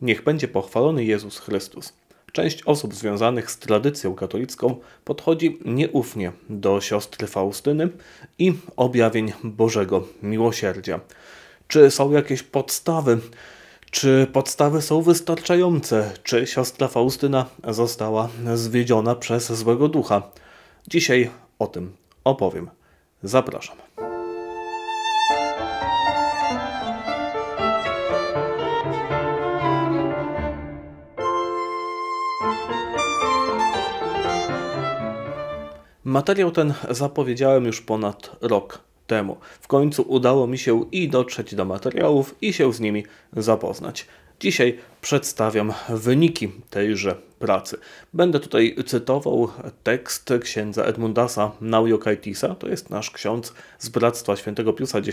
Niech będzie pochwalony Jezus Chrystus. Część osób związanych z tradycją katolicką podchodzi nieufnie do siostry Faustyny i objawień Bożego Miłosierdzia. Czy są jakieś podstawy? Czy podstawy są wystarczające? Czy siostra Faustyna została zwiedziona przez złego ducha? Dzisiaj o tym opowiem. Zapraszam. Materiał ten zapowiedziałem już ponad rok temu. W końcu udało mi się i dotrzeć do materiałów i się z nimi zapoznać. Dzisiaj przedstawiam wyniki tejże pracy. Będę tutaj cytował tekst księdza Edmundasa Naujokaitisa, to jest nasz ksiądz z Bractwa Świętego Piusa X,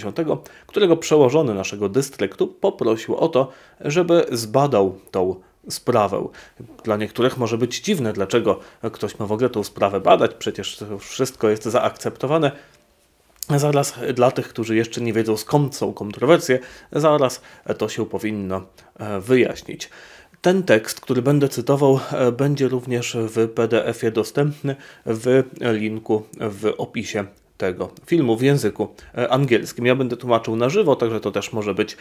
którego przełożony naszego dystryktu poprosił o to, żeby zbadał tą sprawę. Dla niektórych może być dziwne, dlaczego ktoś ma w ogóle tą sprawę badać, przecież wszystko jest zaakceptowane. Zaraz e, dla tych, którzy jeszcze nie wiedzą skąd są kontrowersje, zaraz e, to się powinno e, wyjaśnić. Ten tekst, który będę cytował, będzie również w PDF-ie dostępny w linku w opisie tego filmu w języku angielskim. Ja będę tłumaczył na żywo, także to też może być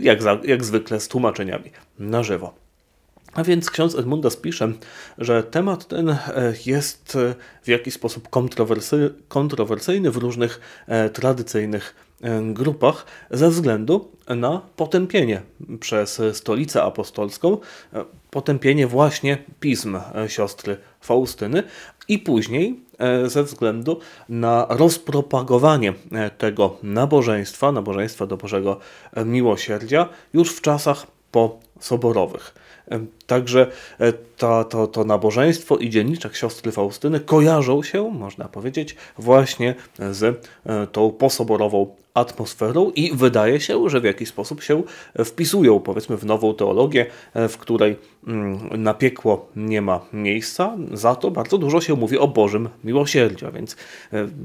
jak, za, jak zwykle z tłumaczeniami na żywo. A więc ksiądz Edmundas pisze, że temat ten e, jest e, w jakiś sposób kontrowersyjny w różnych e, tradycyjnych grupach ze względu na potępienie przez Stolicę Apostolską, potępienie właśnie pism siostry Faustyny i później E, ze względu na rozpropagowanie e, tego nabożeństwa, nabożeństwa do Bożego e, Miłosierdzia już w czasach posoborowych. Także to, to, to nabożeństwo i dzienniczek siostry Faustyny kojarzą się, można powiedzieć, właśnie z tą posoborową atmosferą i wydaje się, że w jakiś sposób się wpisują, powiedzmy, w nową teologię, w której mm, na piekło nie ma miejsca. Za to bardzo dużo się mówi o Bożym miłosierdziu, więc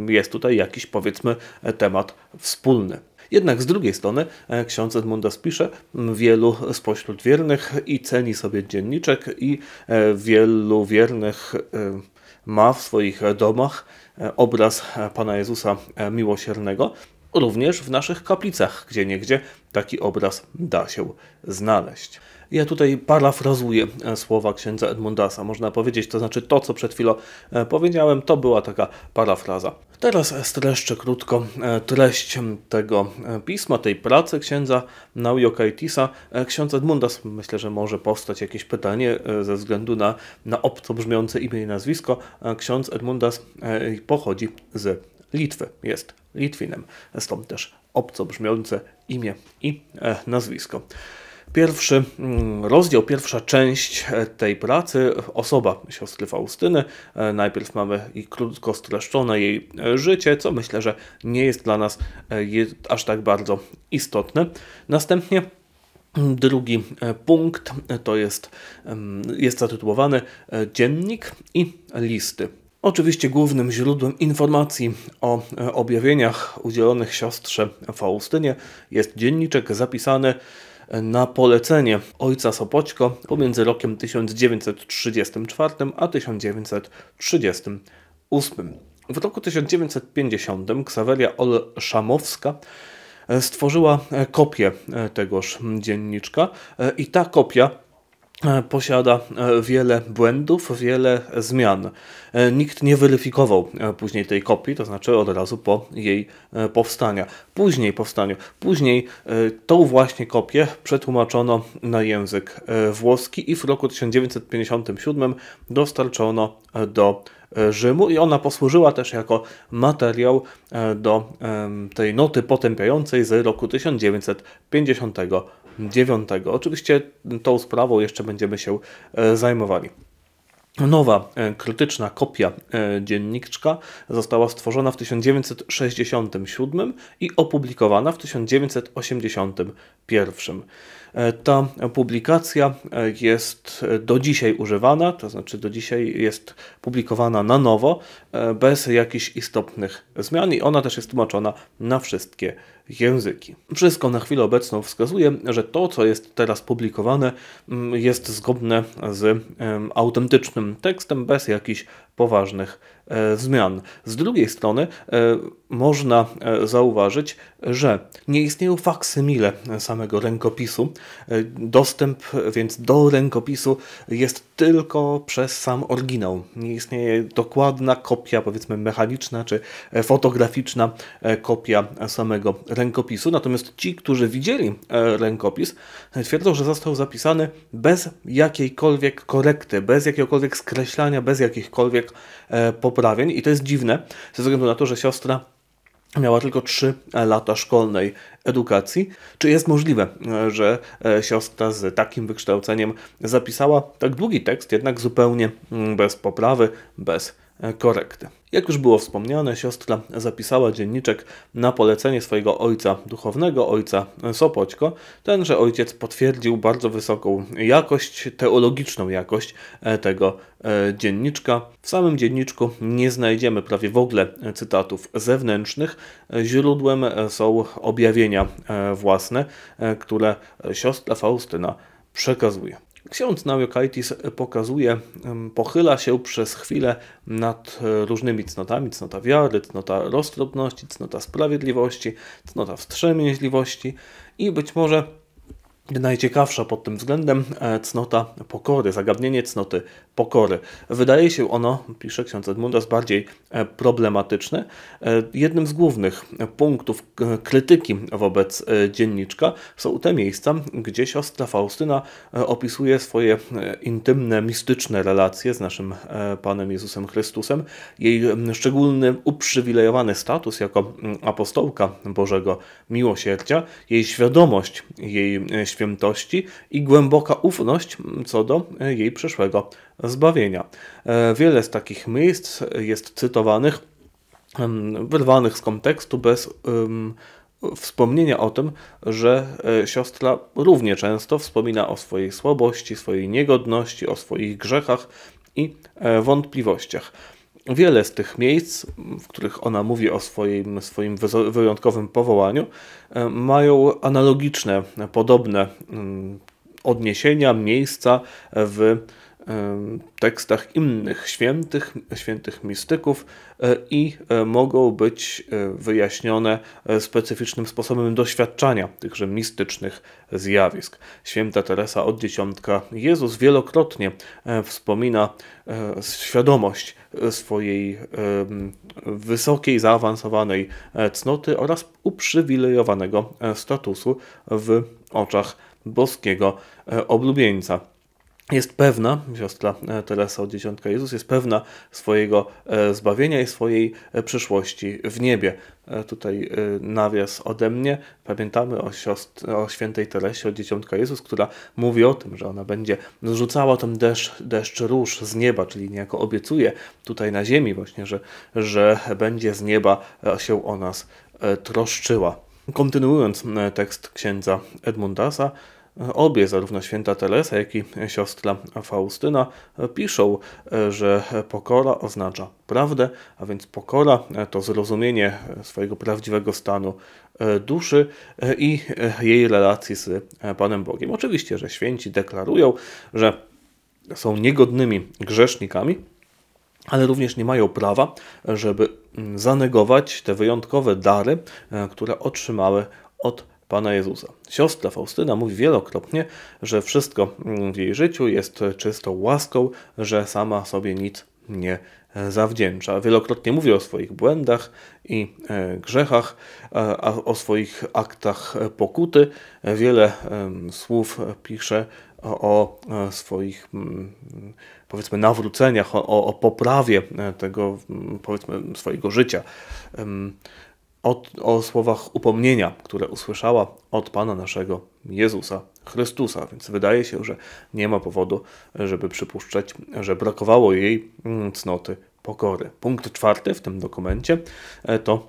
e, jest tutaj jakiś, powiedzmy, temat wspólny. Jednak z drugiej strony e, ksiądz Edmundas pisze, wielu spośród wiernych i ceni sobie dzienniczek i e, wielu wiernych ma w swoich domach obraz Pana Jezusa Miłosiernego, również w naszych kaplicach, gdzie niegdzie taki obraz da się znaleźć. Ja tutaj parafrazuję e, słowa księdza Edmundasa, można powiedzieć, to znaczy to, co przed chwilą e, powiedziałem, to była taka parafraza. Teraz streszczę krótko e, treść tego pisma, tej pracy księdza Naujokaitisa. Ksiądz Edmundas, myślę, że może powstać jakieś pytanie ze względu na, na obco brzmiące imię i nazwisko. Ksiądz Edmundas pochodzi z Litwy, jest Litwinem, stąd też obco brzmiące imię i e, nazwisko. Pierwszy mm, rozdział, pierwsza część e, tej pracy, osoba siostry Faustyny. E, najpierw mamy i krótko streszczone jej życie, co myślę, że nie jest dla nas aż tak bardzo istotne. Następnie mm, Drugi punkt to jest, jest zatytułowany Dziennik i listy. Oczywiście głównym źródłem informacji o e, objawieniach udzielonych siostrze Faustynie jest dzienniczek zapisany e, na polecenie ojca Sopoćko pomiędzy rokiem 1934 a 1938. W roku 1950 Ksaweria Olszamowska e, stworzyła kopię tegoż dzienniczka i ta kopia E, posiada e, wiele błędów, wiele zmian. E, nikt nie weryfikował później tej kopii, to znaczy od razu po jej powstania. Później powstaniu, później tą właśnie kopię przetłumaczono na język włoski i w roku 1957 dostarczono do Rzymu i ona posłużyła też jako materiał do tej noty potępiającej z roku 1950 9. Oczywiście tą sprawą jeszcze będziemy się e, zajmowali. Nowa e, krytyczna kopia e, dzienniczka została stworzona w 1967 i opublikowana w 1981. Ta publikacja jest do dzisiaj używana, to znaczy do dzisiaj jest publikowana na nowo, bez jakichś istotnych zmian i ona też jest tłumaczona na wszystkie języki. Wszystko na chwilę obecną wskazuje, że to, co jest teraz publikowane, mm, jest zgodne z autentycznym tekstem bez jakichś poważnych E, zmian. Z drugiej strony e, można e, zauważyć, że nie istnieją faksymile samego rękopisu. Dostęp więc do rękopisu jest tylko przez sam oryginał. Nie istnieje dokładna kopia, powiedzmy mechaniczna czy fotograficzna kopia samego rękopisu. Natomiast ci, którzy widzieli rękopis, twierdzą, że został zapisany bez jakiejkolwiek korekty, bez jakiegokolwiek skreślania, bez jakichkolwiek poprawek i to jest dziwne, ze względu na to, że siostra miała tylko 3 e, lata szkolnej edukacji. Czy jest możliwe, e, że e, siostra z takim wykształceniem zapisała tak długi tekst, jednak zupełnie mm, bez poprawy, bez E, korekty. Jak już było wspomniane, siostra zapisała dzienniczek na polecenie swojego ojca duchownego, ojca Sopoćko. Tenże ojciec potwierdził bardzo wysoką jakość, teologiczną jakość e, tego e, dzienniczka. W samym dzienniczku nie znajdziemy prawie w ogóle cytatów zewnętrznych. Źródłem są objawienia własne, które siostra Faustyna przekazuje. Ksiądz Naukaitis pokazuje, pochyla się przez chwilę nad e, różnymi cnotami, cnota wiary, cnota roztropności, cnota sprawiedliwości, cnota wstrzemięźliwości i być może najciekawsza pod tym względem e, cnota pokory, zagadnienie cnoty pokory. Wydaje się ono, pisze ksiądz Edmundas, bardziej e, problematyczne. E, jednym z głównych punktów krytyki wobec dzienniczka są te miejsca, gdzie siostra Faustyna opisuje swoje intymne, mistyczne relacje z naszym Panem Jezusem Chrystusem, jej szczególny, uprzywilejowany status jako apostołka Bożego Miłosierdzia, jej świadomość, jej świętości i głęboka ufność co do e, jej przyszłego zbawienia. E, wiele z takich miejsc jest cytowanych, wyrwanych z kontekstu bez wspomnienia o tym, że e, siostra równie często wspomina o swojej słabości, swojej niegodności, o swoich grzechach i wątpliwościach wiele z tych miejsc, w których ona mówi o swoim, swoim wyjątkowym powołaniu, e, mają analogiczne, podobne mm, odniesienia, miejsca w tekstach innych świętych, świętych mistyków e, i e, mogą być e, wyjaśnione specyficznym sposobem doświadczania tychże mistycznych zjawisk. Święta Teresa od dziesiątka Jezus wielokrotnie wspomina świadomość swojej wysokiej, zaawansowanej cnoty oraz uprzywilejowanego statusu w oczach boskiego oblubieńca jest pewna, siostra e, Teresa od Dzieciątka Jezus jest pewna swojego e, zbawienia i swojej e, przyszłości w niebie. Tutaj nawias ode mnie. Pamiętamy o, o świętej Teresie od Dzieciątka Jezus, która mówi o tym, że ona będzie rzucała ten deszcz, deszcz róż z nieba, czyli niejako obiecuje tutaj na ziemi właśnie, że, że będzie z nieba się o nas troszczyła. Kontynuując tekst księdza Edmundasa, Obie, zarówno święta Teresa, jak i siostra Faustyna, piszą, że pokora oznacza prawdę, a więc pokora to zrozumienie swojego prawdziwego stanu e, duszy e, i e, jej relacji z Panem Bogiem. Oczywiście, że święci deklarują, że są niegodnymi grzesznikami, ale również nie mają prawa, żeby mm, zanegować te wyjątkowe dary, które otrzymały od Pana Jezusa. Siostra Faustyna mówi wielokrotnie, że wszystko w jej życiu jest czystą łaską, że sama sobie nic nie zawdzięcza. Wielokrotnie mówi o swoich błędach i e, grzechach, e, o swoich aktach pokuty. Wiele słów pisze o e, swoich powiedzmy nawróceniach, o, o poprawie tego powiedzmy swojego życia od, o słowach upomnienia, które usłyszała od Pana naszego Jezusa Chrystusa. Więc wydaje się, że nie ma powodu, żeby przypuszczać, że brakowało jej mm, cnoty pokory. Punkt czwarty w tym dokumencie e, to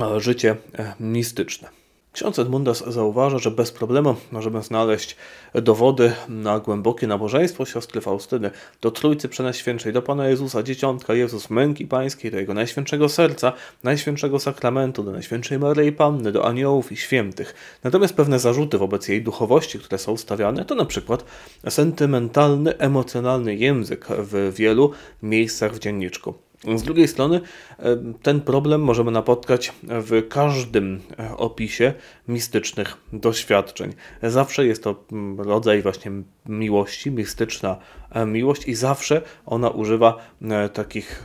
e, życie e, mistyczne. Ksiądz Edmundas zauważa, że bez problemu możemy znaleźć dowody na głębokie nabożeństwo siostry Faustyny do Trójcy Przenajświętszej, do Pana Jezusa, Dzieciątka, Jezus, Męki Pańskiej, do Jego Najświętszego Serca, Najświętszego Sakramentu, do Najświętszej Maryi Panny, do aniołów i świętych. Natomiast pewne zarzuty wobec jej duchowości, które są stawiane, to na przykład sentymentalny, emocjonalny język w wielu miejscach w dzienniczku. Z drugiej strony, e, ten problem możemy napotkać w każdym e, opisie mistycznych doświadczeń. Zawsze jest to mm, rodzaj właśnie miłości, mistyczna e, miłość, i zawsze ona używa takich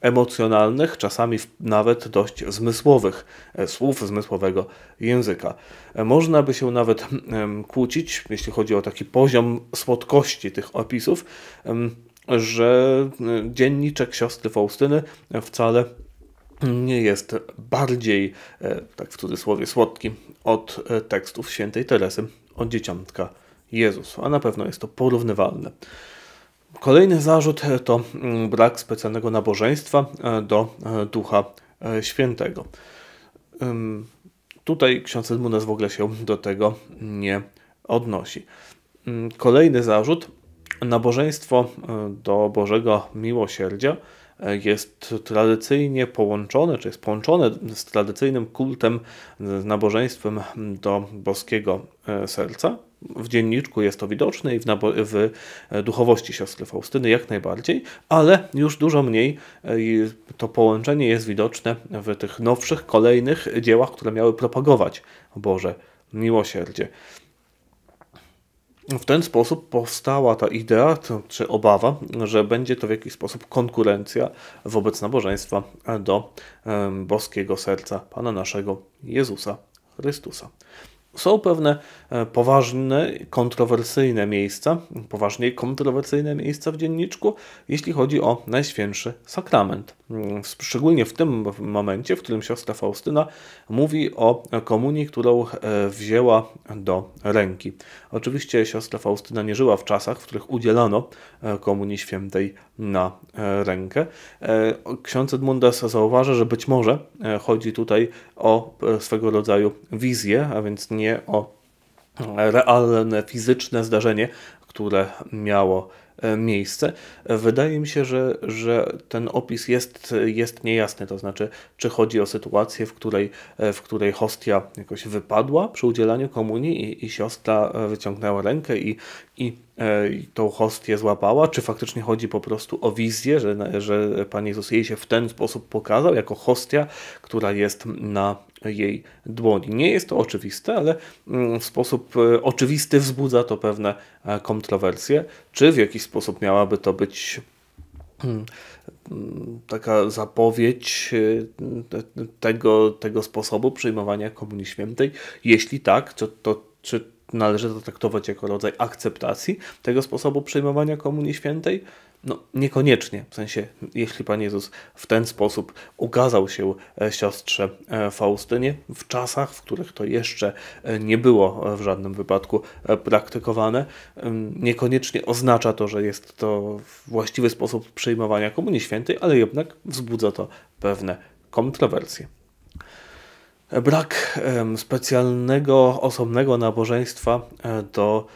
emocjonalnych, czasami nawet dość zmysłowych słów, zmysłowego języka. Można by się nawet kłócić, jeśli chodzi o taki poziom słodkości tych opisów że y, dzienniczek siostry Faustyny wcale nie jest bardziej, e, tak w cudzysłowie, słodki od e, tekstów świętej Teresy od dzieciątka Jezus, a na pewno jest to porównywalne. Kolejny zarzut to mm, brak specjalnego nabożeństwa e, do Ducha Świętego. Tutaj ksiądz Edmundes w ogóle się do tego nie odnosi. Kolejny zarzut Nabożeństwo e, do Bożego Miłosierdzia e, jest tradycyjnie połączone, czy jest połączone z tradycyjnym kultem, z nabożeństwem do boskiego e, serca. W dzienniczku jest to widoczne i w, w duchowości siostry Faustyny jak najbardziej, ale już dużo mniej to połączenie jest widoczne w tych nowszych, kolejnych dziełach, które miały propagować Boże miłosierdzie w ten sposób powstała ta idea czy obawa, że będzie to w jakiś sposób konkurencja wobec nabożeństwa do boskiego serca Pana naszego Jezusa Chrystusa są pewne e, poważne, kontrowersyjne miejsca, poważniej kontrowersyjne miejsca w dzienniczku, jeśli chodzi o Najświętszy Sakrament. Mm, szczególnie w tym momencie, w którym siostra Faustyna mówi o komunii, którą e, wzięła do ręki. Oczywiście siostra Faustyna nie żyła w czasach, w których udzielano e, komunii świętej na rękę. Ksiądz Edmundas zauważa, że być może chodzi tutaj o e, swego rodzaju wizję, a więc nie o realne fizyczne zdarzenie, które miało E, miejsce. Wydaje mi się, że, że ten opis jest, jest niejasny, to znaczy, czy chodzi o sytuację, w której, e, w której hostia jakoś wypadła przy udzielaniu komunii i, i siostra e, wyciągnęła rękę i, i i tą hostię złapała, czy faktycznie chodzi po prostu o wizję, że, że Pan Jezus jej się w ten sposób pokazał, jako hostia, która jest na jej dłoni. Nie jest to oczywiste, ale mm, w sposób e, oczywisty wzbudza to pewne e, kontrowersje. Czy w jakiś sposób miałaby to być mm, mm, taka zapowiedź e, tego, tego sposobu przyjmowania Komunii Świętej? Jeśli tak, to, to czy należy to traktować jako rodzaj akceptacji tego sposobu przyjmowania Komunii Świętej? No, niekoniecznie, w sensie, jeśli Pan Jezus w ten sposób ukazał się e, siostrze e, Faustynie w czasach, w których to jeszcze e, nie było w żadnym wypadku praktykowane, niekoniecznie oznacza to, że jest to właściwy sposób przyjmowania Komunii Świętej, ale jednak wzbudza to pewne kontrowersje. Brak specjalnego, osobnego nabożeństwa e, do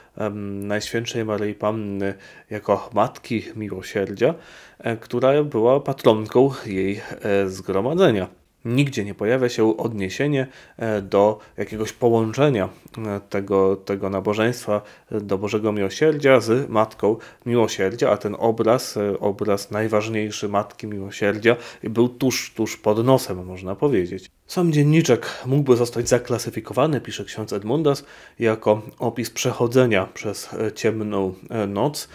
Najświętszej Maryi Panny jako Matki Miłosierdzia, e, która była patronką jej e, zgromadzenia nigdzie nie pojawia się odniesienie e, do jakiegoś połączenia e, tego, tego nabożeństwa do Bożego Miłosierdzia z Matką Miłosierdzia, a ten obraz, e, obraz najważniejszy Matki Miłosierdzia był tuż, tuż pod nosem, można powiedzieć. Sam dzienniczek mógłby zostać zaklasyfikowany, pisze ksiądz Edmundas, jako opis przechodzenia przez ciemną noc,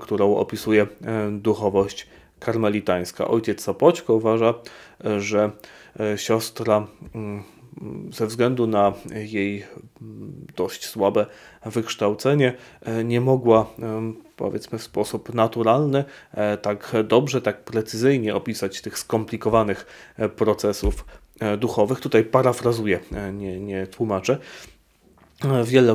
którą opisuje duchowość karmelitańska. Ojciec Sopoćko uważa, że E, siostra mm, ze względu na jej mm, dość słabe wykształcenie e, nie mogła powiedzmy w sposób naturalny e, tak dobrze, tak precyzyjnie opisać tych skomplikowanych procesów duchowych. Tutaj parafrazuję, nie, nie tłumaczę.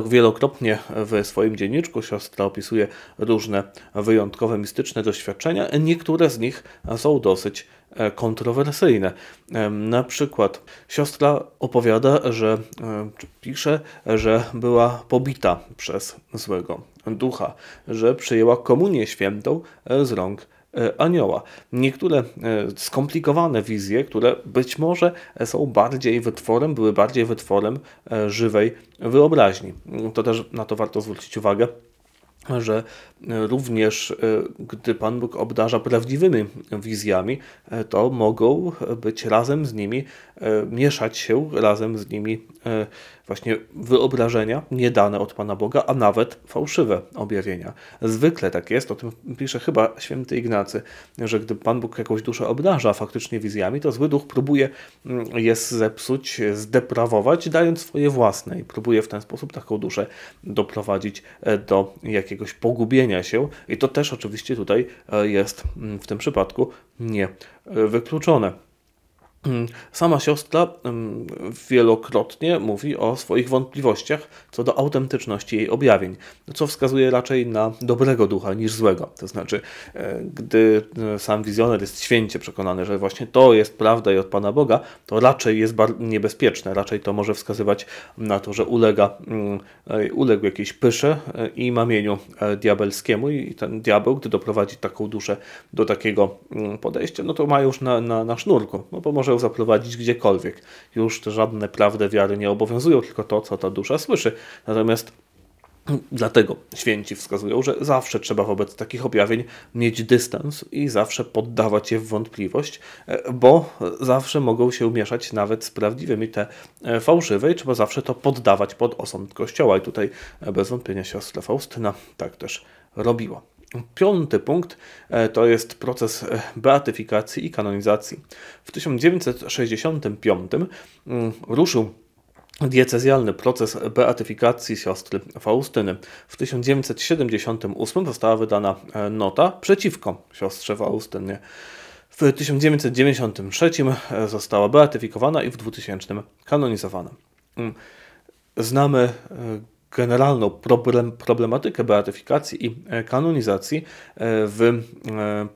Wielokrotnie w swoim dzienniczku siostra opisuje różne wyjątkowe mistyczne doświadczenia. Niektóre z nich są dosyć E, kontrowersyjne. Na przykład siostra opowiada, że e, pisze, że była pobita przez złego ducha, że przyjęła komunię świętą e, z rąk anioła. Niektóre skomplikowane wizje, które być może są bardziej wytworem, były bardziej wytworem żywej wyobraźni. To też na to warto zwrócić uwagę że e, również e, gdy Pan Bóg obdarza prawdziwymi wizjami, e, to mogą być razem z nimi, mieszać się razem z nimi właśnie wyobrażenia, niedane od Pana Boga, a nawet fałszywe objawienia. Zwykle tak jest, o tym pisze chyba święty Ignacy, że gdy Pan Bóg jakąś duszę obdarza faktycznie wizjami, to zły duch próbuje mm, je zepsuć, zdeprawować, dając swoje własne i próbuje w ten sposób taką duszę doprowadzić e, do jakiegoś pogubienia się. I to też oczywiście tutaj e, jest mm, w tym przypadku nie wykluczone. Mm, sama siostra mm, wielokrotnie mówi o swoich wątpliwościach co do autentyczności jej objawień, co wskazuje raczej na dobrego ducha niż złego. To znaczy, e, gdy e, sam wizjoner jest święcie przekonany, że właśnie to jest prawda i od Pana Boga, to raczej jest niebezpieczne, raczej to może wskazywać na to, że ulega, mm, e, uległ jakiejś pysze i mamieniu diabelskiemu i ten diabeł, gdy doprowadzi taką duszę do takiego podejścia, no to ma już na, na, na sznurku, no bo może zaprowadzić gdziekolwiek. Już te żadne prawdy wiary nie obowiązują, tylko to, co ta dusza słyszy. Natomiast Dlatego święci wskazują, że zawsze trzeba wobec takich objawień mieć dystans i zawsze poddawać je w wątpliwość, e, bo zawsze mogą się mieszać nawet z prawdziwymi te e, fałszywe i trzeba zawsze to poddawać pod osąd Kościoła. I tutaj e, bez wątpienia siostra Faustyna tak też robiła. Piąty punkt e, to jest proces e, beatyfikacji i kanonizacji. W 1965 mm, ruszył diecezjalny proces beatyfikacji siostry Faustyny. W 1978 została wydana e, nota przeciwko siostrze Faustynie. W 1993 została beatyfikowana i w 2000 kanonizowana. Mm, znamy generalną problem, problematykę beatyfikacji i e, kanonizacji e, w e,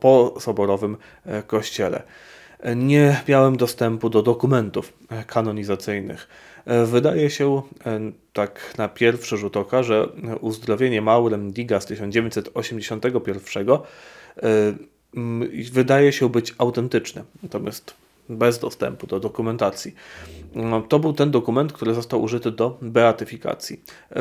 postsoborowym kościele. Nie miałem dostępu do dokumentów kanonizacyjnych. Wydaje się tak na pierwszy rzut oka, że uzdrowienie Maurem Diga z 1981 wydaje się być autentyczne. Natomiast bez dostępu do dokumentacji. No, to był ten dokument, który został użyty do beatyfikacji. E,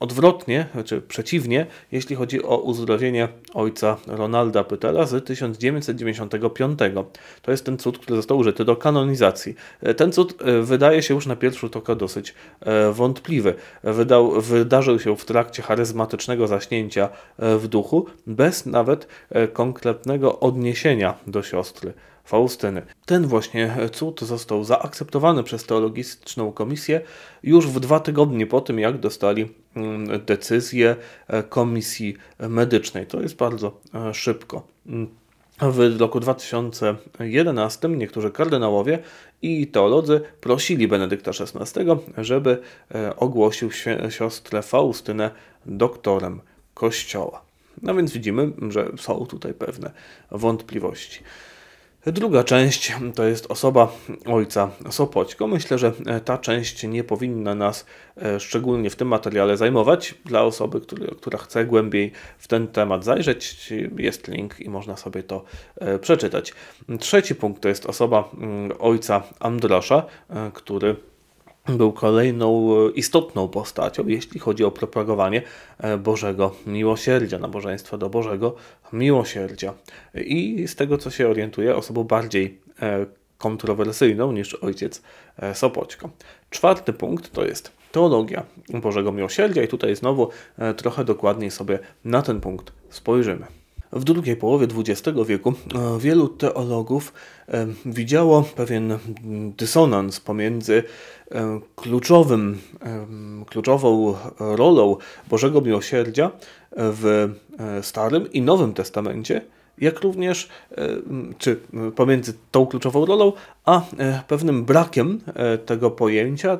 odwrotnie, czy znaczy przeciwnie, jeśli chodzi o uzdrowienie ojca Ronalda Pytela z 1995. To jest ten cud, który został użyty do kanonizacji. E, ten cud e, wydaje się już na pierwszy rzut oka dosyć wątpliwy. Wydał, wydarzył się w trakcie charyzmatycznego zaśnięcia w duchu, bez nawet konkretnego odniesienia do siostry Faustyny. Ten właśnie cud został zaakceptowany przez teologiczną komisję już w dwa tygodnie po tym, jak dostali mm, decyzję e, komisji medycznej. To jest bardzo e, szybko. W roku 2011 niektórzy kardynałowie i teolodzy prosili Benedykta XVI, żeby e, ogłosił siostrę Faustynę doktorem Kościoła. No więc widzimy, że są tutaj pewne wątpliwości. Druga część to jest osoba ojca Sopoćko. Myślę, że e, ta część nie powinna nas e, szczególnie w tym materiale zajmować. Dla osoby, który, która chce głębiej w ten temat zajrzeć, jest link i można sobie to e, przeczytać. Trzeci punkt to jest osoba mm, ojca Androsza, który był kolejną e, istotną postacią, jeśli chodzi o propagowanie e, Bożego Miłosierdzia, nabożeństwa do Bożego Miłosierdzia. I z tego, co się orientuje, osobą bardziej e, kontrowersyjną niż ojciec Sopoćko. Czwarty punkt to jest teologia Bożego Miłosierdzia i tutaj znowu trochę dokładniej sobie na ten punkt spojrzymy. W drugiej połowie XX wieku e, wielu teologów e, widziało pewien dysonans pomiędzy e, kluczowym, kluczową rolą Bożego Miłosierdzia w Starym i Nowym Testamencie, jak również czy pomiędzy tą kluczową rolą, a pewnym brakiem tego pojęcia,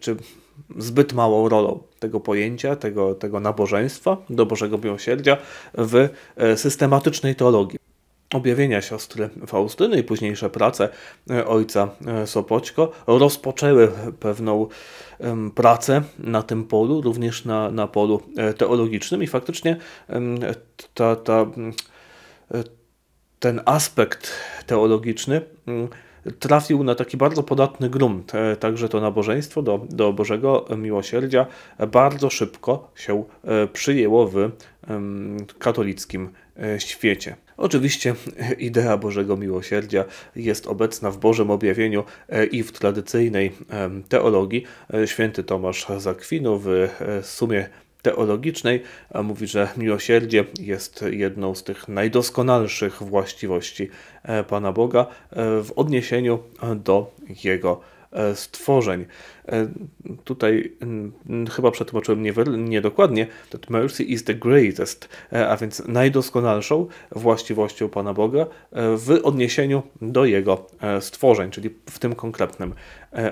czy zbyt małą rolą tego pojęcia, tego, tego nabożeństwa do Bożego Miłosierdzia w e, systematycznej teologii. Objawienia siostry Faustyny i późniejsze prace e, ojca e, Sopoćko rozpoczęły pewną pracę na tym polu, również na, na polu teologicznym i faktycznie ta, ta ten aspekt teologiczny trafił na taki bardzo podatny grunt, także to nabożeństwo do, do Bożego Miłosierdzia bardzo szybko się e, przyjęło w katolickim e, świecie. Oczywiście e, idea Bożego Miłosierdzia jest obecna w Bożym objawieniu i w tradycyjnej teologii. Święty Tomasz z w sumie teologicznej mówi, że miłosierdzie jest jedną z tych najdoskonalszych właściwości e, Pana Boga e, w odniesieniu do Jego E, stworzeń. E, tutaj mm, chyba przetłumaczyłem niedokładnie, that mercy is the greatest, e, a więc najdoskonalszą właściwością Pana Boga w odniesieniu do Jego stworzeń, czyli w tym konkretnym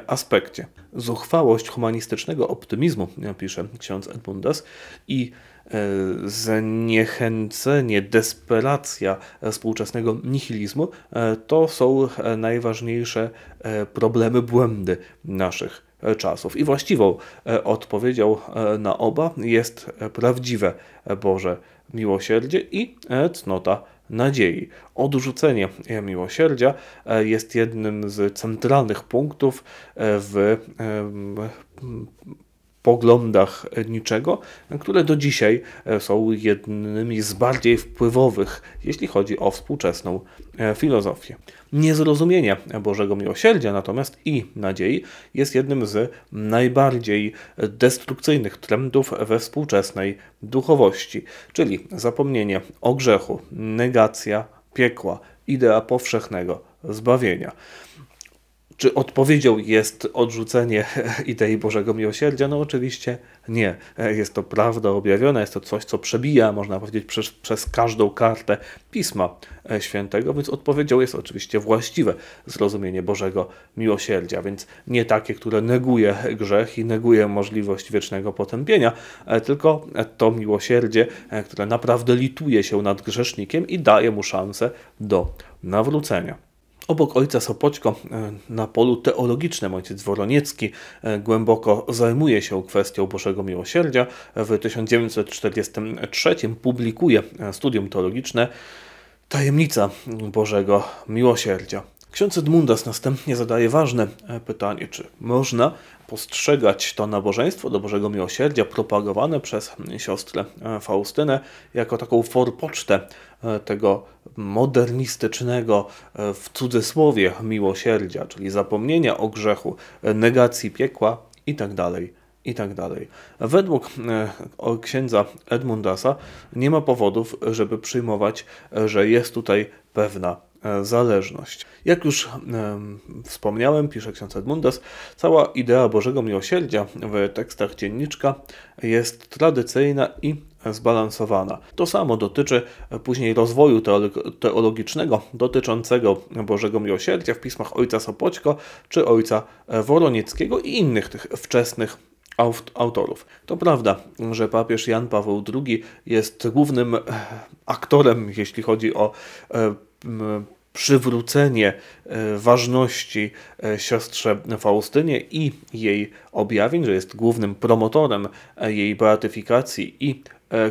aspekcie. Zuchwałość humanistycznego optymizmu, pisze ksiądz Edmundas, i E, zniechęcenie, desperacja współczesnego nihilizmu e, to są e, najważniejsze problemy, błędy naszych czasów. I właściwą odpowiedzią na oba jest prawdziwe Boże miłosierdzie i cnota nadziei. Odrzucenie miłosierdzia jest jednym z centralnych punktów w poglądach niczego, które do dzisiaj e, są jednymi z bardziej wpływowych, jeśli chodzi o współczesną e, filozofię. Niezrozumienie Bożego Miłosierdzia natomiast i nadziei jest jednym z najbardziej destrukcyjnych trendów we współczesnej duchowości, czyli zapomnienie o grzechu, negacja piekła, idea powszechnego zbawienia. Czy odpowiedzią jest odrzucenie idei Bożego Miłosierdzia? No oczywiście nie. Jest to prawda objawiona, jest to coś, co przebija, można powiedzieć, przez, przez każdą kartę Pisma Świętego, więc odpowiedzią jest oczywiście właściwe zrozumienie Bożego Miłosierdzia, więc nie takie, które neguje grzech i neguje możliwość wiecznego potępienia, e, tylko to miłosierdzie, e, które naprawdę lituje się nad grzesznikiem i daje mu szansę do nawrócenia. Obok ojca Sopoćko e, na polu teologicznym ojciec Woroniecki e, głęboko zajmuje się kwestią Bożego Miłosierdzia. W 1943 publikuje e, studium teologiczne Tajemnica Bożego Miłosierdzia. Ksiądz Edmundas następnie zadaje ważne pytanie, czy można postrzegać to nabożeństwo do Bożego Miłosierdzia propagowane przez siostrę Faustynę jako taką forpocztę tego modernistycznego e, w cudzysłowie miłosierdzia, czyli zapomnienia o grzechu, e, negacji piekła itd. Tak itd. Tak Według e, księdza Edmundasa nie ma powodów, żeby przyjmować, że jest tutaj pewna E, zależność. Jak już e, wspomniałem, pisze ksiądz Edmundas, cała idea Bożego Miłosierdzia w tekstach dzienniczka jest tradycyjna i zbalansowana. To samo dotyczy później rozwoju teologicznego dotyczącego Bożego Miłosierdzia w pismach ojca Sopoćko czy ojca Woronieckiego i innych tych wczesnych autorów. To prawda, że papież Jan Paweł II jest głównym e, aktorem, jeśli chodzi o przywrócenie e, ważności e, siostrze Faustynie i jej objawień, że jest głównym promotorem e, jej beatyfikacji i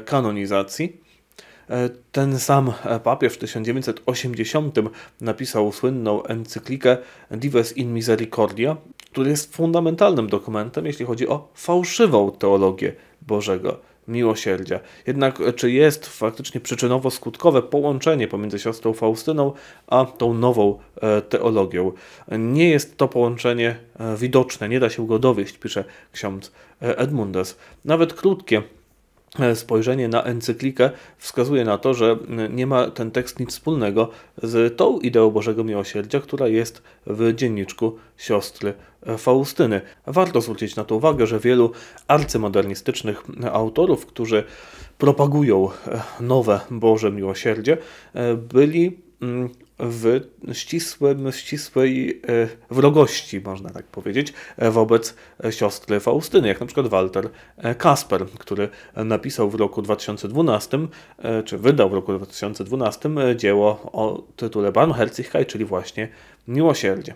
kanonizacji. Ten sam papież w 1980 napisał słynną encyklikę Dives in Misericordia, który jest fundamentalnym dokumentem, jeśli chodzi o fałszywą teologię Bożego miłosierdzia. Jednak e, czy jest faktycznie przyczynowo-skutkowe połączenie pomiędzy siostrą Faustyną a tą nową e, teologią? Nie jest to połączenie e, widoczne, nie da się go dowieść, pisze ksiądz Edmundes. Nawet krótkie E, spojrzenie na encyklikę wskazuje na to, że e, nie ma ten tekst nic wspólnego z tą ideą Bożego Miłosierdzia, która jest w dzienniczku siostry e, Faustyny. Warto zwrócić na to uwagę, że wielu arcymodernistycznych autorów, którzy propagują nowe Boże Miłosierdzie, byli mm, w ścisłym, ścisłej e, wrogości, można tak powiedzieć, e, wobec siostry Faustyny, jak na przykład Walter e, Kasper, który napisał w roku 2012, czy wydał w roku 2012 dzieło o tytule Barmherzigkeit, czyli właśnie Miłosierdzie.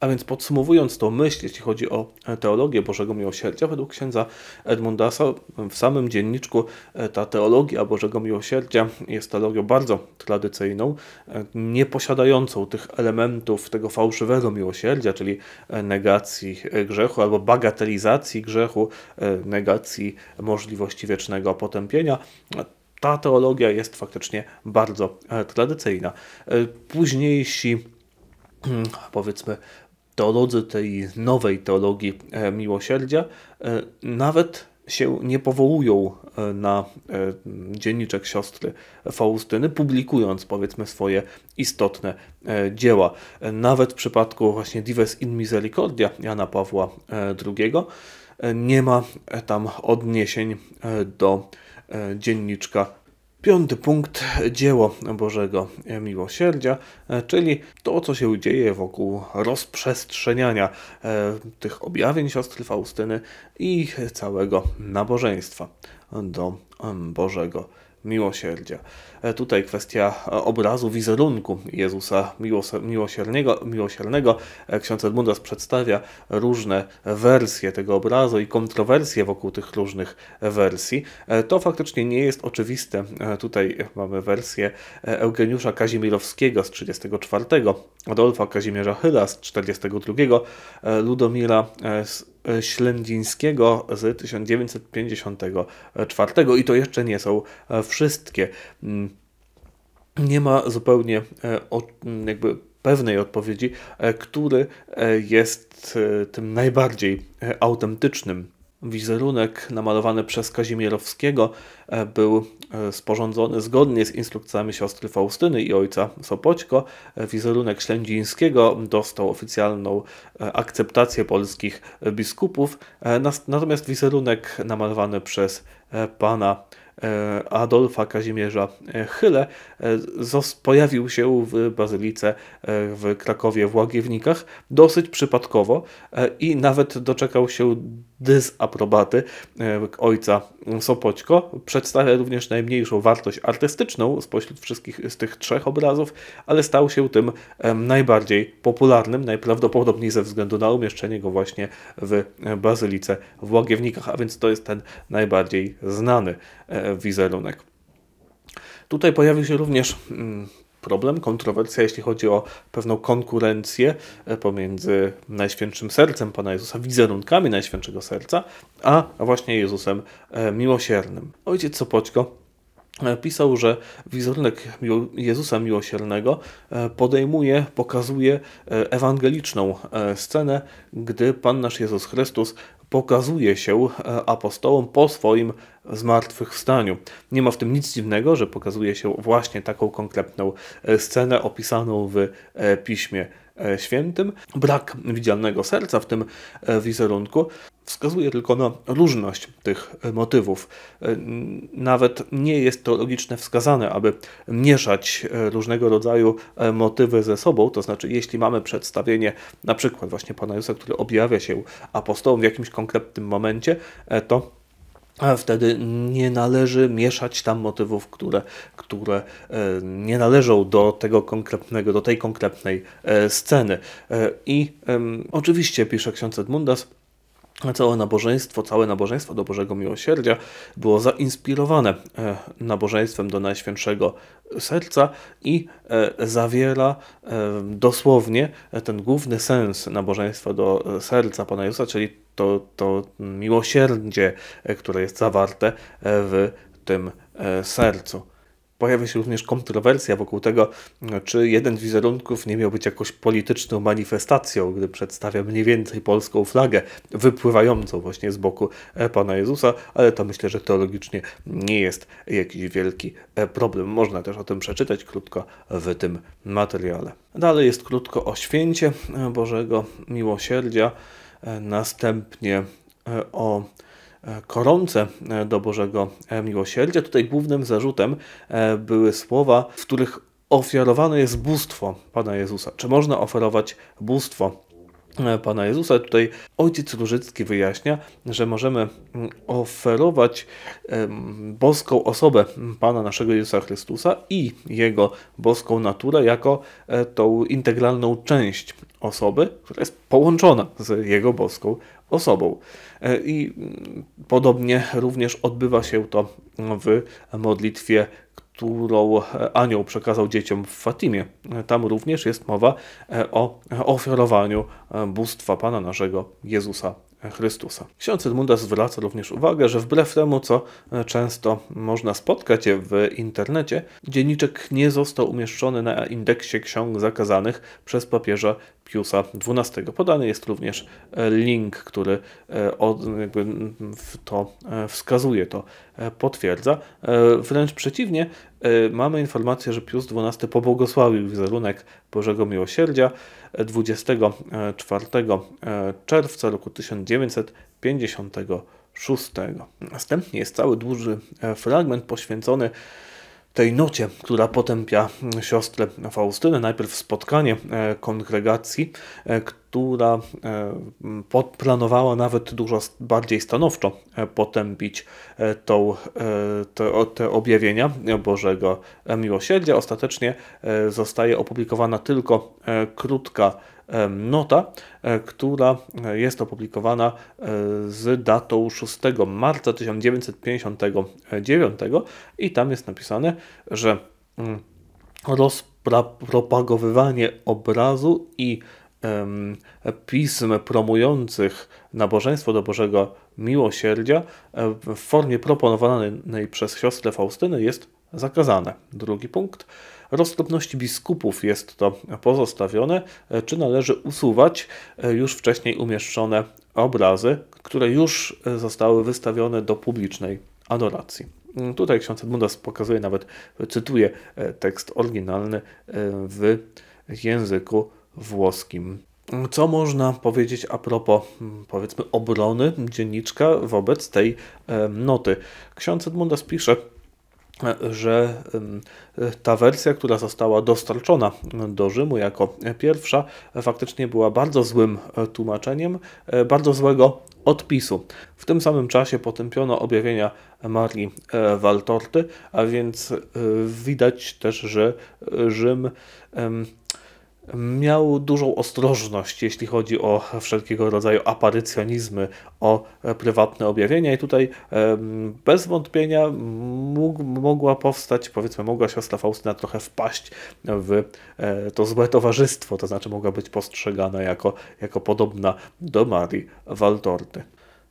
A więc podsumowując tą myśl, jeśli chodzi o e, teologię Bożego Miłosierdzia, według księdza Edmundasa w samym dzienniczku e, ta teologia Bożego Miłosierdzia jest teologią bardzo tradycyjną, e, nie posiadającą tych elementów tego fałszywego miłosierdzia, czyli negacji grzechu albo bagatelizacji grzechu, negacji możliwości wiecznego potępienia ta teologia jest faktycznie bardzo tradycyjna. Późniejsi hmm, powiedzmy teolodzy tej nowej teologii e, miłosierdzia e, nawet się nie powołują e, na dzienniczek siostry Faustyny, publikując powiedzmy swoje istotne dzieła. Nawet w przypadku właśnie Dives in Misericordia Jana Pawła II nie ma tam odniesień do dzienniczka Piąty punkt dzieło Bożego Miłosierdzia, e, czyli to, co się dzieje wokół rozprzestrzeniania e, tych objawień siostry Faustyny i całego nabożeństwa do mm, Bożego miłosierdzia. E, tutaj kwestia e, obrazu wizerunku Jezusa miłosiernego, miłosiernego. E, ksiądz Edmundas przedstawia różne wersje tego obrazu i kontrowersje wokół tych różnych wersji. To faktycznie nie jest oczywiste. Tutaj mamy wersję Eugeniusza Kazimierowskiego z 34, Adolfa Kazimierza Chyla z 42, Ludomira z Ślędzińskiego z 1954 i to jeszcze nie są e, wszystkie. Mm, nie ma zupełnie e, mm, jakby pewnej odpowiedzi, e, który jest tym najbardziej autentycznym Wizerunek namalowany przez Kazimierowskiego e, był e, sporządzony zgodnie z instrukcjami siostry Faustyny i ojca Sopoćko. E, wizerunek Ślędzińskiego dostał oficjalną akceptację polskich biskupów, natomiast wizerunek namalowany przez pana Adolfa Kazimierza Chyle pojawił się w bazylice w Krakowie w Łagiewnikach dosyć przypadkowo i nawet doczekał się dysaprobaty e, ojca Sopoćko. Przedstawia również najmniejszą wartość artystyczną spośród wszystkich z tych trzech obrazów, ale stał się tym najbardziej popularnym, najprawdopodobniej ze względu na umieszczenie go właśnie w e, Bazylice w Łagiewnikach, a więc to jest ten najbardziej znany e, wizerunek. Tutaj pojawił się również mm, problem, kontrowersja, jeśli chodzi o pewną konkurencję e, pomiędzy Najświętszym Sercem Pana Jezusa, wizerunkami Najświętszego Serca, a właśnie Jezusem e, Miłosiernym. Ojciec Sopoćko E, pisał, że wizerunek Jezusa Miłosiernego e, podejmuje, pokazuje e, ewangeliczną scenę, gdy Pan nasz Jezus Chrystus pokazuje się apostołom po swoim zmartwychwstaniu. Nie ma w tym nic dziwnego, że pokazuje się właśnie taką konkretną scenę opisaną w Piśmie Świętym. Brak widzialnego serca w tym wizerunku wskazuje tylko na różność tych motywów. Nawet nie jest to logiczne wskazane, aby mieszać różnego rodzaju motywy ze sobą, to znaczy jeśli mamy przedstawienie na przykład właśnie Pana Józefa, który objawia się apostołom w jakimś konkretnym momencie, to wtedy nie należy mieszać tam motywów, które, które e, nie należą do tego konkretnego, do tej konkretnej e, sceny. E, I oczywiście, pisze ksiądz Edmundas, Całe nabożeństwo, całe nabożeństwo do Bożego Miłosierdzia było zainspirowane e, nabożeństwem do Najświętszego Serca i e, zawiera e, dosłownie ten główny sens nabożeństwa do Serca Pana Jezusa, czyli to, to miłosierdzie, które jest zawarte w tym sercu. Pojawia się również kontrowersja wokół tego, czy jeden z wizerunków nie miał być jakąś polityczną manifestacją, gdy przedstawia mniej więcej polską flagę wypływającą właśnie z boku e, Pana Jezusa, ale to myślę, że teologicznie nie jest jakiś wielki e, problem. Można też o tym przeczytać krótko w tym materiale. Dalej jest krótko o święcie e, Bożego Miłosierdzia, następnie o koronce do Bożego miłosierdzia. Tutaj głównym zarzutem e, były słowa, w których ofiarowane jest bóstwo Pana Jezusa. Czy można oferować bóstwo E, Pana Jezusa. Tutaj ojciec Różycki wyjaśnia, że możemy mm, oferować boską osobę mm, Pana naszego Jezusa Chrystusa i jego boską naturę jako e, tą integralną część osoby, która jest połączona z jego boską osobą. E, I mm, podobnie również odbywa się to w modlitwie którą e, anioł przekazał dzieciom w Fatimie. Tam również jest mowa e, o ofiarowaniu e, bóstwa Pana naszego Jezusa Chrystusa. Ksiądz Edmunda zwraca również uwagę, że wbrew temu, co często można spotkać w internecie, dzienniczek nie został umieszczony na indeksie ksiąg zakazanych przez papieża Piusa XII. Podany jest również e, link, który e, jakby to e, wskazuje, to potwierdza. Wręcz przeciwnie, mamy informację, że Pius XII pobłogosławił wizerunek Bożego Miłosierdzia 24 czerwca roku 1956. Następnie jest cały duży fragment poświęcony tej nocie, która potępia siostrę Faustynę. Najpierw spotkanie e, kongregacji, e, która e, planowała nawet dużo bardziej stanowczo potępić tą, te, te objawienia Bożego Miłosierdzia. Ostatecznie zostaje opublikowana tylko krótka nota, e, która e, jest opublikowana e, z datą 6 marca 1959 i tam jest napisane, że mm, rozpropagowywanie obrazu i pism promujących nabożeństwo do Bożego Miłosierdzia w formie proponowanej przez siostrę Faustyny jest zakazane. Drugi punkt roztropności biskupów jest to pozostawione, czy należy usuwać e, już wcześniej umieszczone obrazy, które już e, zostały wystawione do publicznej adoracji. Mm, tutaj ksiądz Edmundas pokazuje, nawet cytuje e, tekst oryginalny w języku włoskim. Mm, co można powiedzieć a propos, mm, powiedzmy, obrony dzienniczka wobec tej noty? Ksiądz Edmundas pisze, że ta wersja, która została dostarczona do Rzymu jako pierwsza, faktycznie była bardzo złym e, tłumaczeniem, e, bardzo złego odpisu. W tym samym czasie potępiono objawienia Marii e, Waltorty, a więc widać też, że Rzym miał dużą ostrożność, jeśli chodzi o wszelkiego rodzaju aparycjonizmy, o e, prywatne objawienia i tutaj bez wątpienia mógł, mogła powstać, powiedzmy, mogła siostra Faustyna trochę wpaść w e, to złe towarzystwo, to znaczy mogła być postrzegana jako, jako podobna do Marii Waltorty.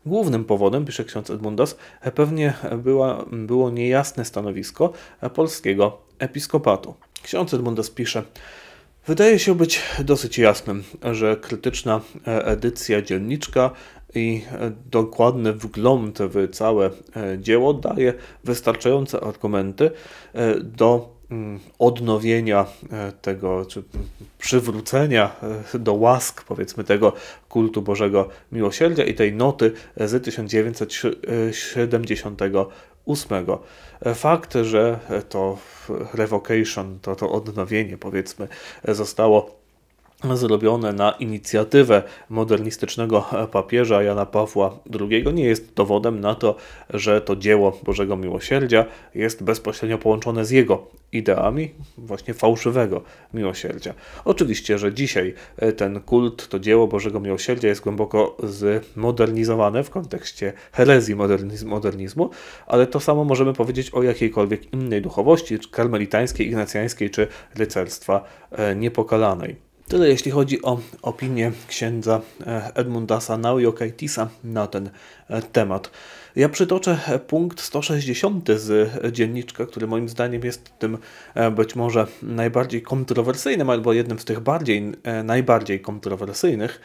Głównym powodem, pisze ksiądz Edmundas, pewnie była, było niejasne stanowisko polskiego episkopatu. Ksiądz Edmundas pisze, Wydaje się być dosyć jasnym, że krytyczna e, edycja dzienniczka i e, dokładny wgląd w całe e, dzieło daje wystarczające argumenty do mm, odnowienia tego, czy przywrócenia do łask, powiedzmy, tego kultu Bożego Miłosierdzia i tej noty z 1970 8. E, fakt, że to revocation, to, to odnowienie powiedzmy e, zostało zrobione na inicjatywę modernistycznego papieża Jana Pawła II nie jest dowodem na to, że to dzieło Bożego Miłosierdzia jest bezpośrednio połączone z jego ideami właśnie fałszywego miłosierdzia. Oczywiście, że dzisiaj e, ten kult, to dzieło Bożego Miłosierdzia jest głęboko zmodernizowane w kontekście herezji modernizmu, ale to samo możemy powiedzieć o jakiejkolwiek innej duchowości, czy karmelitańskiej, ignacjańskiej, czy rycerstwa e, niepokalanej. Tyle jeśli chodzi o opinię księdza e, Edmunda Sanaui na ten e, temat. Ja przytoczę e, punkt 160 z dzienniczka, który moim zdaniem jest tym być może najbardziej kontrowersyjnym, albo jednym z tych bardziej, najbardziej kontrowersyjnych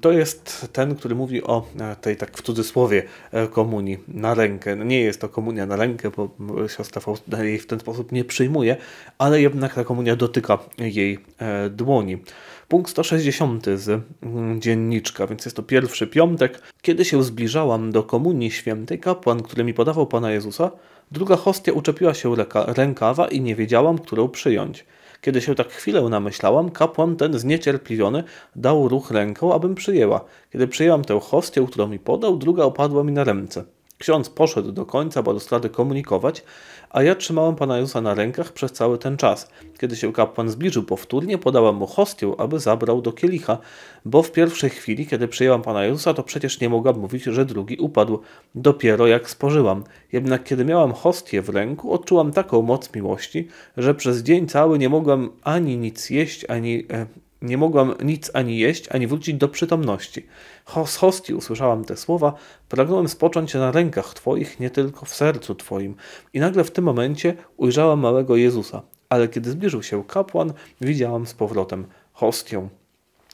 to jest ten, który mówi o e, tej tak w cudzysłowie e, komunii na rękę. No, nie jest to komunia na rękę, bo e, siostra Faustyna jej w ten sposób nie przyjmuje, ale jednak ta komunia dotyka jej dłoni. Punkt 160 z mm, dzienniczka, więc jest to pierwszy piątek. Kiedy się zbliżałam do komunii świętej, kapłan, który mi podawał Pana Jezusa, druga hostia uczepiła się rękawa i nie wiedziałam, którą przyjąć. Kiedy się tak chwilę namyślałam, kapłan ten zniecierpliwiony dał ruch ręką, abym przyjęła. Kiedy przyjęłam tę hostię, którą mi podał, druga opadła mi na ręce. Ksiądz poszedł do końca balustrady komunikować, a ja trzymałem pana Jusa na rękach przez cały ten czas. Kiedy się kapłan zbliżył powtórnie, podałem mu hostię, aby zabrał do kielicha, bo w pierwszej chwili, kiedy przyjęłam pana Jusa, to przecież nie mogłam mówić, że drugi upadł, dopiero jak spożyłam. Jednak kiedy miałam hostię w ręku, odczułam taką moc miłości, że przez dzień cały nie mogłam ani nic jeść, ani e, nie mogłam nic ani jeść, ani wrócić do przytomności. Hos hosti usłyszałam te słowa, pragnąłem spocząć na rękach Twoich, nie tylko w sercu Twoim. I nagle w tym momencie ujrzałam małego Jezusa, ale kiedy zbliżył się kapłan, widziałam z powrotem hostię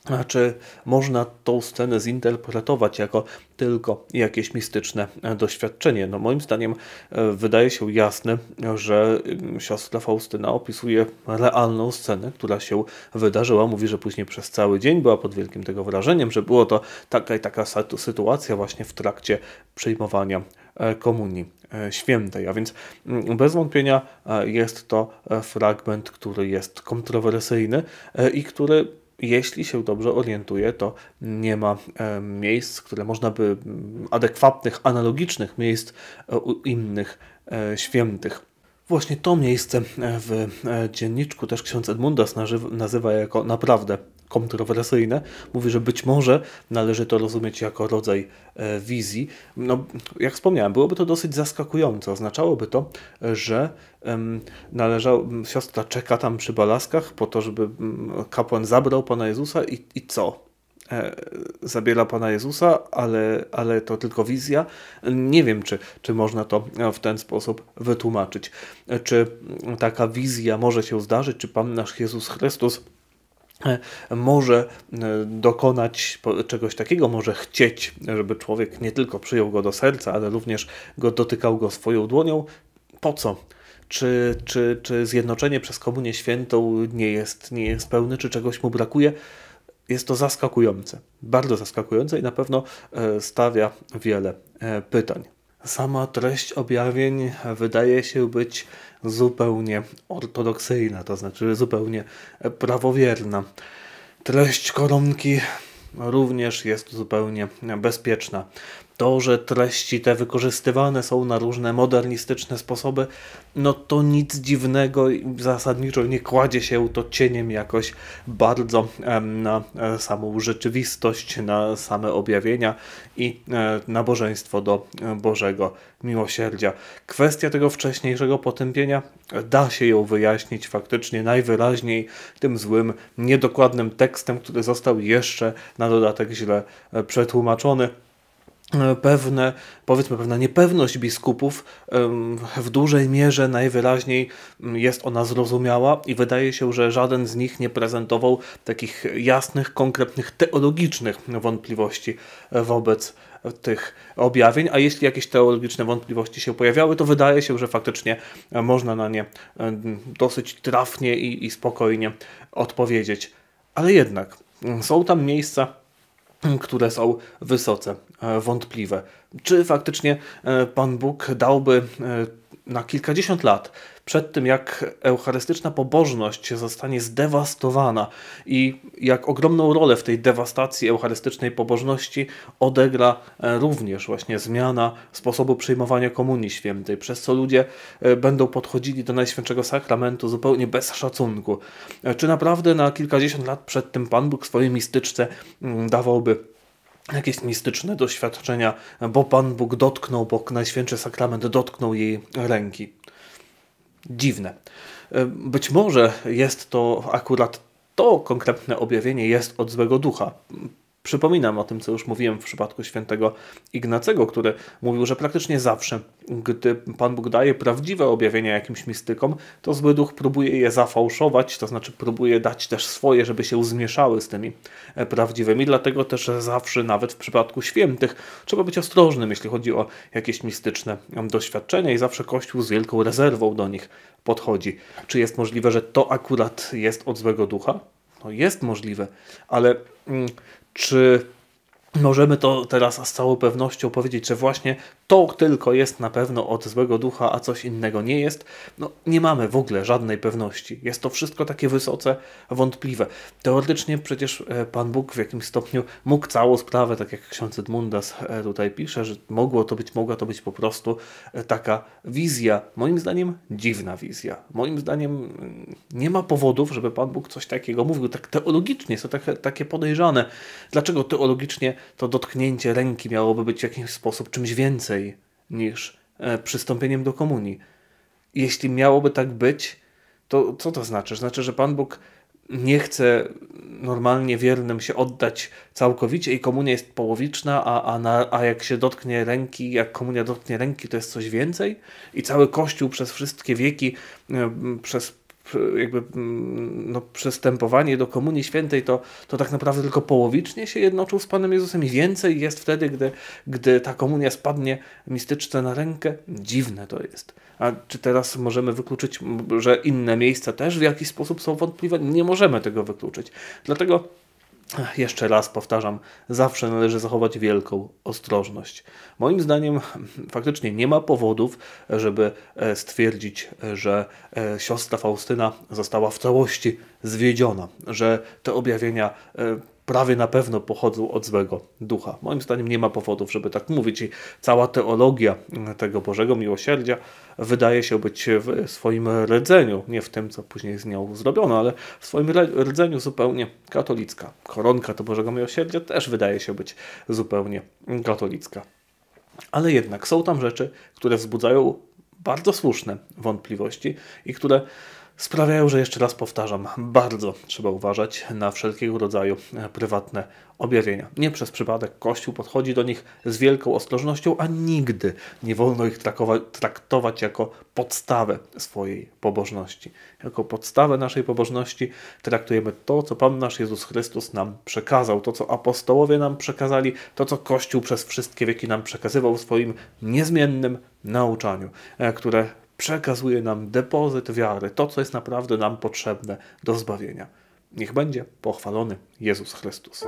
czy znaczy, można tą scenę zinterpretować jako tylko jakieś mistyczne e, doświadczenie. No moim zdaniem e, wydaje się jasne, że mm, siostra Faustyna opisuje realną scenę, która się wydarzyła. Mówi, że później przez cały dzień była pod wielkim tego wrażeniem, że było to taka i taka sytuacja właśnie w trakcie przyjmowania e, komunii świętej. A więc mm, bez wątpienia jest to fragment, który jest kontrowersyjny i który jeśli się dobrze orientuję, to nie ma e, miejsc, które można by mm, adekwatnych, analogicznych miejsc e, u innych e, świętych. Właśnie to miejsce w dzienniczku też ksiądz Edmundas nazywa jako naprawdę kontrowersyjne. Mówi, że być może należy to rozumieć jako rodzaj e, wizji. No, jak wspomniałem, byłoby to dosyć zaskakujące. Oznaczałoby to, że należał, siostra czeka tam przy balaskach po to, żeby mm, kapłan zabrał Pana Jezusa i, i co? E, zabiera Pana Jezusa, ale, ale to tylko wizja. Nie wiem, czy, czy można to w ten sposób wytłumaczyć. E, czy taka wizja może się zdarzyć? Czy Pan nasz Jezus Chrystus E, może e, dokonać czegoś takiego, może chcieć, żeby człowiek nie tylko przyjął go do serca, ale również go dotykał go swoją dłonią. Po co? Czy, czy, czy zjednoczenie przez Komunię Świętą nie jest, nie jest pełne, czy czegoś mu brakuje? Jest to zaskakujące, bardzo zaskakujące i na pewno e, stawia wiele pytań. Sama treść objawień wydaje się być zupełnie ortodoksyjna, to znaczy zupełnie prawowierna. Treść koronki również jest zupełnie bezpieczna to, że treści te wykorzystywane są na różne modernistyczne sposoby, no to nic dziwnego i zasadniczo nie kładzie się to cieniem jakoś bardzo na e, samą rzeczywistość, na same objawienia i e, nabożeństwo do e, Bożego miłosierdzia. Kwestia tego wcześniejszego potępienia da się ją wyjaśnić faktycznie najwyraźniej tym złym, niedokładnym tekstem, który został jeszcze na dodatek źle przetłumaczony. E, pewne, powiedzmy, pewna niepewność biskupów w dużej mierze najwyraźniej mm, jest ona zrozumiała i wydaje się, że żaden z nich nie prezentował takich jasnych, konkretnych, teologicznych wątpliwości e, wobec tych objawień, a jeśli jakieś teologiczne wątpliwości się pojawiały, to wydaje się, że faktycznie e, można na nie dosyć trafnie i, i spokojnie odpowiedzieć. Ale jednak są tam miejsca, które są wysoce e, wątpliwe. Czy faktycznie e, Pan Bóg dałby e, na kilkadziesiąt lat przed tym, jak eucharystyczna pobożność zostanie zdewastowana i jak ogromną rolę w tej dewastacji eucharystycznej pobożności odegra e, również właśnie zmiana sposobu przyjmowania Komunii Świętej, przez co ludzie e, będą podchodzili do Najświętszego Sakramentu zupełnie bez szacunku. E, czy naprawdę na kilkadziesiąt lat przed tym Pan Bóg swojej mistyczce mm, dawałby jakieś mistyczne doświadczenia, bo Pan Bóg dotknął, bo Najświętszy Sakrament dotknął jej ręki. Dziwne. E, być może jest to akurat to konkretne objawienie jest od złego ducha. Przypominam o tym, co już mówiłem w przypadku świętego Ignacego, który mówił, że praktycznie zawsze, gdy Pan Bóg daje prawdziwe objawienia jakimś mistykom, to zły duch próbuje je zafałszować, to znaczy próbuje dać też swoje, żeby się zmieszały z tymi prawdziwymi. Dlatego też zawsze, nawet w przypadku świętych, trzeba być ostrożnym, jeśli chodzi o jakieś mistyczne doświadczenia i zawsze Kościół z wielką rezerwą do nich podchodzi. Czy jest możliwe, że to akurat jest od złego ducha? No jest możliwe, ale mm, czy możemy to teraz z całą pewnością powiedzieć, że właśnie to tylko jest na pewno od złego ducha, a coś innego nie jest, no nie mamy w ogóle żadnej pewności. Jest to wszystko takie wysoce wątpliwe. Teoretycznie przecież e, Pan Bóg w jakimś stopniu mógł całą sprawę, tak jak ksiądz Edmundas e, tutaj pisze, że mogło to być, mogła to być po prostu e, taka wizja, moim zdaniem dziwna wizja. Moim zdaniem mm, nie ma powodów, żeby Pan Bóg coś takiego mówił. Tak teologicznie jest to takie podejrzane. Dlaczego teologicznie to dotknięcie ręki miałoby być w jakiś sposób czymś więcej? niż e, przystąpieniem do komunii. Jeśli miałoby tak być, to co to znaczy? Znaczy, że Pan Bóg nie chce normalnie wiernym się oddać całkowicie i komunia jest połowiczna, a, a, na, a jak się dotknie ręki, jak komunia dotknie ręki, to jest coś więcej? I cały Kościół przez wszystkie wieki, e, przez jakby mm, no, przystępowanie do Komunii Świętej to, to tak naprawdę tylko połowicznie się jednoczył z Panem Jezusem i więcej jest wtedy, gdy, gdy ta komunia spadnie mistyczce na rękę. Dziwne to jest. A czy teraz możemy wykluczyć, że inne miejsca też w jakiś sposób są wątpliwe? Nie możemy tego wykluczyć. Dlatego jeszcze raz powtarzam, zawsze należy zachować wielką ostrożność. Moim zdaniem faktycznie nie ma powodów, żeby e, stwierdzić, że e, siostra Faustyna została w całości zwiedziona, że te objawienia e, prawie na pewno pochodzą od złego ducha. Moim zdaniem nie ma powodów, żeby tak mówić i cała teologia tego Bożego Miłosierdzia wydaje się być w swoim rdzeniu, nie w tym, co później z nią zrobiono, ale w swoim rdzeniu zupełnie katolicka. Koronka tego Bożego Miłosierdzia też wydaje się być zupełnie katolicka. Ale jednak są tam rzeczy, które wzbudzają bardzo słuszne wątpliwości i które sprawiają, że jeszcze raz powtarzam, bardzo trzeba uważać na wszelkiego rodzaju e, prywatne objawienia. Nie przez przypadek Kościół podchodzi do nich z wielką ostrożnością, a nigdy nie wolno ich traktować jako podstawę swojej pobożności. Jako podstawę naszej pobożności traktujemy to, co Pan nasz Jezus Chrystus nam przekazał, to, co apostołowie nam przekazali, to, co Kościół przez wszystkie wieki nam przekazywał w swoim niezmiennym nauczaniu, e, które przekazuje nam depozyt wiary, to co jest naprawdę nam potrzebne do zbawienia. Niech będzie pochwalony Jezus Chrystus.